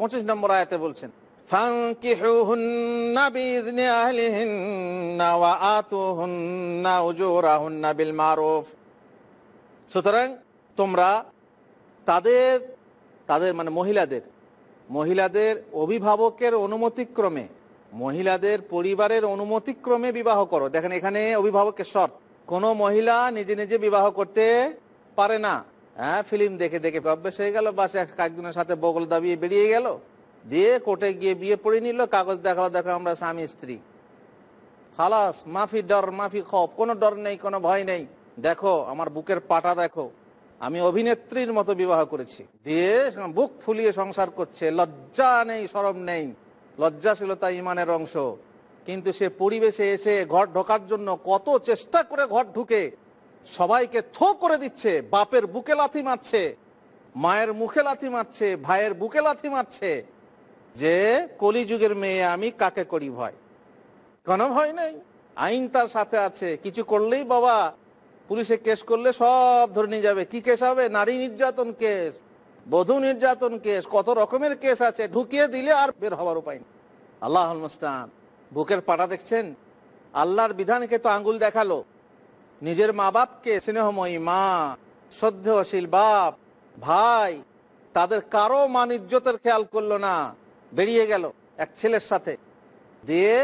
পঁচিশ নম্বর আয়াতে বলছেন সুতরাং তোমরা তাদের তাদের মানে মহিলাদের মহিলাদের অভিভাবকের অনুমতিক্রমে মহিলাদের পরিবারের অনুমতিক্রমে বিবাহ করো দেখেন এখানে অভিভাবকের শর্ত কোনো মহিলা নিজে নিজে বিবাহ করতে পারে না হ্যাঁ ফিল্ম দেখে দেখে অভ্যেস হয়ে গেল বাস একজনের সাথে বগল দাবিয়ে বেরিয়ে গেল দিয়ে কোর্টে গিয়ে বিয়ে পড়ে নিল কাগজ দেখালো দেখো আমরা স্বামী স্ত্রী খালাস মাফি ডর মাফি খপ কোনো ডর নেই কোনো ভয় নেই দেখো আমার বুকের পাটা দেখো আমি অভিনেত্রীর মতো বিবাহ করেছি দিয়ে বুক ফুলিয়ে সংসার করছে লজ্জা নেই সরম নেই লজ্জাশীলতা ইমানের অংশ কিন্তু সে পরিবেশে এসে ঘর ঢোকার জন্য কত চেষ্টা করে ঘর ঢুকে সবাইকে থো করে দিচ্ছে বাপের বুকে লাথি মারছে মায়ের মুখে লাথি মারছে ভাইয়ের বুকে লাথি মারছে যে কলিযুগের মেয়ে আমি কাকে করি ভয় কোনো ভয় নাই আইন তার সাথে আছে কিছু করলেই বাবা পুলিশে কেস করলে সব ধরে নিয়ে যাবে কি কেস হবে নারী নির্যাতন কেস বধূ নির্যাতন কেস কত রকমের কেস আছে ঢুকিয়ে দিলে আর বের হবার উপায় নেই আল্লাহ বুকের পাটা দেখছেন আল্লাহর বিধানকে তো আঙ্গুল দেখালো নিজের মা বাপকে স্নেহময়ী মা শ্রদ্ধেয়শীল বাপ ভাই তাদের কারো মান ইজ্জতের খেয়াল করলো না বেরিয়ে গেল এক ছেলের সাথে দিয়ে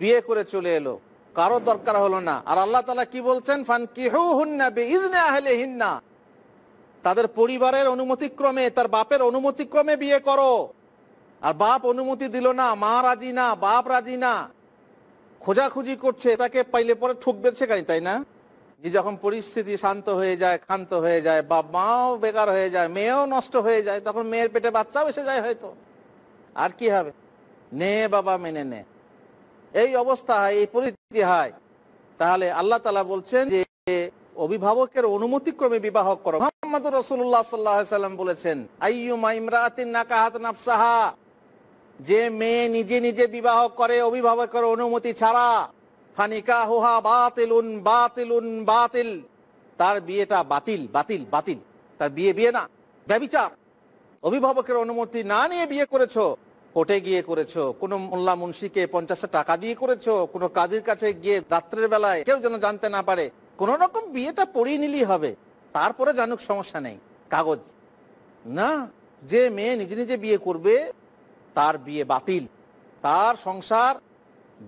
বিয়ে করে চলে এলো কারো দরকার হলো না আর আল্লাহ তালা কি বলছেন ফান কিহু হুন্না বে হিন্না তাদের পরিবারের অনুমতিক্রমে তার বাপের অনুমতিক্রমে বিয়ে করো আর বাপ অনুমতি দিল না মা রাজি না বাপ রাজি না খোঁজাখুঁজি করছে তাকে পাইলে পরে ঠুকবে সেখানে তাই না যে যখন পরিস্থিতি শান্ত হয়ে যায় ক্ষান্ত হয়ে যায় বা মাও বেকার হয়ে যায় মেয়েও নষ্ট হয়ে যায় তখন মেয়ের পেটে বাচ্চাও এসে যায় হয়তো আর কি হবে নে বাবা মেনে নে এই অবস্থা হয় এই পরিস্থিতি হয় তাহলে আল্লাহ তালা বলছেন যে অভিভাবকের অনুমতি ক্রমে বিবাহ করো মোহাম্মদ রসুল্লাহ সাল্লাহ সাল্লাম বলেছেন আইয়ুমা ইমরাতিন নাকাহাত নাফসাহা যে মেয়ে নিজে নিজে বিবাহ করে অভিভাবকের অনুমতি ছাড়া ফানিকা হুহা বাতিল উন বাতিল তার বিয়েটা বাতিল বাতিল বাতিল তার বিয়ে বিয়ে না ব্যবিচার অভিভাবকের অনুমতি না নিয়ে বিয়ে করেছো কোটে গিয়ে করেছো কোনো মোল্লা মুন্সিকে পঞ্চাশ টাকা দিয়ে করেছো কোনো কাজের কাছে গিয়ে রাত্রের বেলায় কেউ যেন জানতে না পারে কোনো রকম বিয়েটা পড়িয়ে নিলেই হবে তারপরে জানুক সমস্যা নেই কাগজ না যে মেয়ে নিজে নিজে বিয়ে করবে তার বিয়ে বাতিল তার সংসার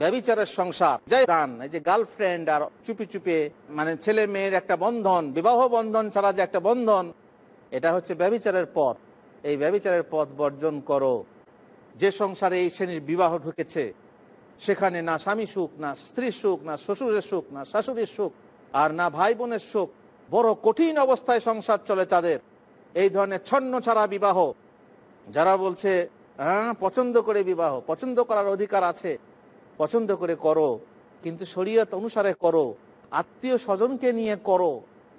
ব্যবিচারের সংসার যাই দান এই যে গার্লফ্রেন্ড আর চুপি চুপে মানে ছেলে মেয়ের একটা বন্ধন বিবাহ বন্ধন ছাড়া যে একটা বন্ধন এটা হচ্ছে ব্যবিচারের পথ এই ব্যবিচারের পথ বর্জন করো যে সংসারে এই শ্রেণীর বিবাহ ঢুকেছে সেখানে না স্বামী সুখ না স্ত্রী সুখ না শ্বশুরের সুখ না শাশুড়ির সুখ আর না ভাই বোনের সুখ বড় কঠিন অবস্থায় সংসার চলে তাদের এই ধরনের ছন্ন ছাড়া বিবাহ যারা বলছে হ্যাঁ পছন্দ করে বিবাহ পছন্দ করার অধিকার আছে পছন্দ করে করো কিন্তু শরীয়ত অনুসারে করো আত্মীয় স্বজনকে নিয়ে করো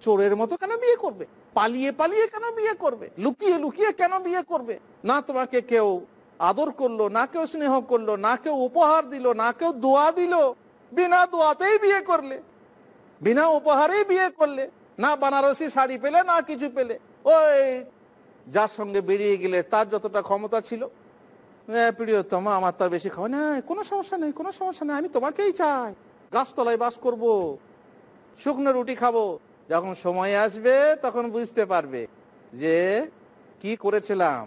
চোরের মতো কেন বিয়ে করবে পালিয়ে পালিয়ে কেন বিয়ে করবে লুকিয়ে লুকিয়ে কেন বিয়ে করবে না তোমাকে কেউ আদর করলো না কেউ স্নেহ করলো না কেউ উপহার দিল না কেউ দোয়া দিল বিনা দোয়াতেই বিয়ে করলে বিনা উপহারেই বিয়ে করলে না বানারসি শাড়ি পেলে না কিছু পেলে ওই যার সঙ্গে বেরিয়ে গেলে তার যতটা ক্ষমতা ছিল প্রিয়তমা আমার তো বেশি খাওয়া না কোনো সমস্যা নেই কোনো সমস্যা নেই আমি তোমাকেই চাই গাছতলায় বাস করব। শুকনো রুটি খাবো যখন সময় আসবে তখন বুঝতে পারবে যে কি করেছিলাম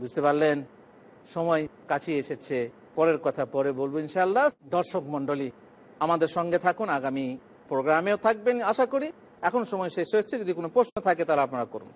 বুঝতে পারলেন সময় কাছে এসেছে পরের কথা পরে বলবো ইনশাল্লাহ দর্শক মন্ডলী আমাদের সঙ্গে থাকুন আগামী প্রোগ্রামেও থাকবেন আশা করি এখন সময় শেষ হয়েছে যদি কোনো প্রশ্ন থাকে তাহলে আপনারা করুন